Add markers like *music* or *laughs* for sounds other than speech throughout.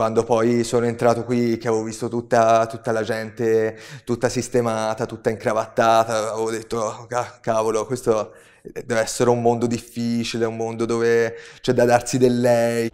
quando poi sono entrato qui che avevo visto tutta, tutta la gente tutta sistemata, tutta incravattata, avevo detto oh, cavolo questo deve essere un mondo difficile, un mondo dove c'è da darsi del lei.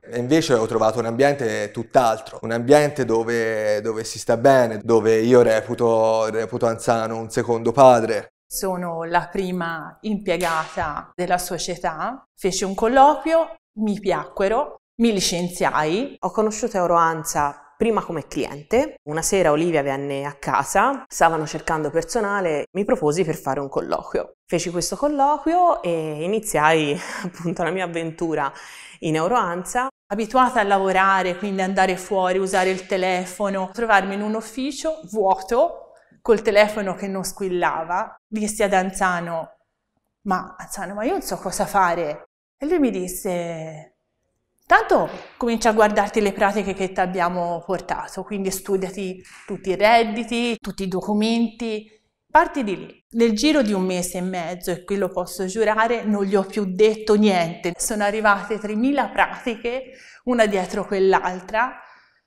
E invece ho trovato un ambiente tutt'altro, un ambiente dove, dove, si sta bene, dove io reputo, reputo Anzano un secondo padre sono la prima impiegata della società, feci un colloquio, mi piacquero, mi licenziai. Ho conosciuto Euroanza prima come cliente. Una sera Olivia venne a casa, stavano cercando personale, mi proposi per fare un colloquio. Feci questo colloquio e iniziai *laughs* appunto la mia avventura in Euroanza. Abituata a lavorare, quindi andare fuori, usare il telefono, trovarmi in un ufficio vuoto, col telefono che non squillava, disse ad Anzano, ma Anzano, ma io non so cosa fare. E lui mi disse, tanto comincia a guardarti le pratiche che ti abbiamo portato, quindi studiati tutti i redditi, tutti i documenti, Parti di lì. Nel giro di un mese e mezzo, e qui lo posso giurare, non gli ho più detto niente. Sono arrivate 3.000 pratiche, una dietro quell'altra,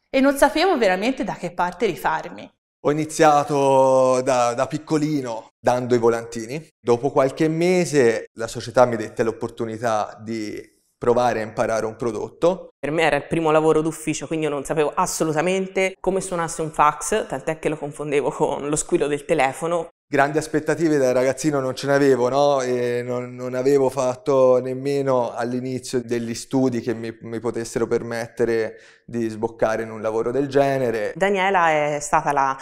e non sapevo veramente da che parte rifarmi. Ho iniziato da, da, piccolino dando i volantini. Dopo qualche mese la società mi dette l'opportunità di provare a imparare un prodotto. Per me era il primo lavoro d'ufficio, quindi io non sapevo assolutamente come suonasse un fax, tant'è che lo confondevo con lo squillo del telefono grandi aspettative da ragazzino non ce ne avevo, no? non, non, avevo fatto nemmeno all'inizio degli studi che mi, mi, potessero permettere di sboccare in un lavoro del genere. Daniela è stata la,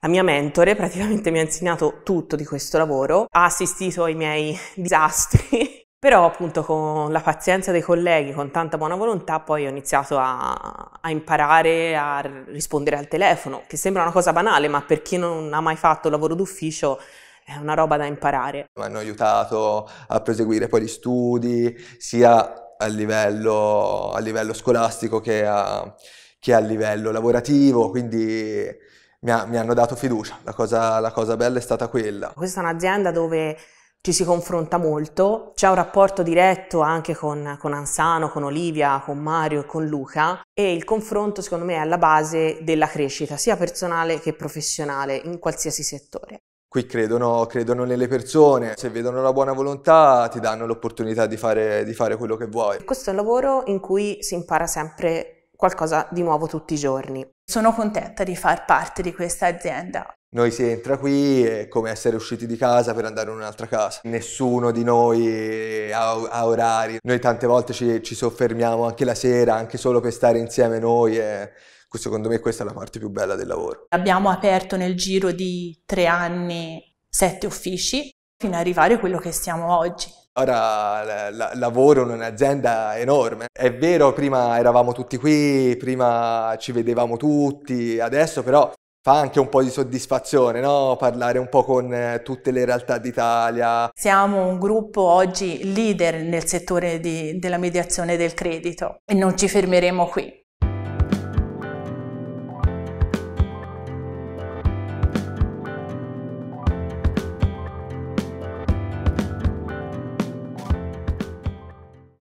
la mia mentore, praticamente mi ha insegnato tutto di questo lavoro, ha assistito ai miei disastri però appunto con la pazienza dei colleghi, con tanta buona volontà, poi ho iniziato a, a, imparare a rispondere al telefono, che sembra una cosa banale, ma per chi non ha mai fatto lavoro d'ufficio è una roba da imparare. Mi hanno aiutato a proseguire poi gli studi, sia a livello, a livello scolastico che a, che a, livello lavorativo, quindi mi, ha, mi hanno dato fiducia. La cosa, la cosa bella è stata quella. Questa è un'azienda dove ci si confronta molto, c'è un rapporto diretto anche con, con, Ansano, con Olivia, con Mario e con Luca e il confronto secondo me è alla base della crescita sia personale che professionale in qualsiasi settore. Qui credono, credono nelle persone, se vedono la buona volontà ti danno l'opportunità di fare, di fare quello che vuoi. Questo è un lavoro in cui si impara sempre qualcosa di nuovo tutti i giorni. Sono contenta di far parte di questa azienda noi si entra qui, è come essere usciti di casa per andare in un'altra casa. Nessuno di noi ha, ha orari. Noi tante volte ci, ci, soffermiamo anche la sera, anche solo per stare insieme noi. E secondo me questa è la parte più bella del lavoro. Abbiamo aperto nel giro di tre anni sette uffici fino ad arrivare a quello che siamo oggi. Ora la, la, lavoro in un'azienda enorme. È vero, prima eravamo tutti qui, prima ci vedevamo tutti, adesso però fa anche un po' di soddisfazione, no? Parlare un po' con eh, tutte le realtà d'Italia. Siamo un gruppo oggi leader nel settore di, della mediazione del credito e non ci fermeremo qui.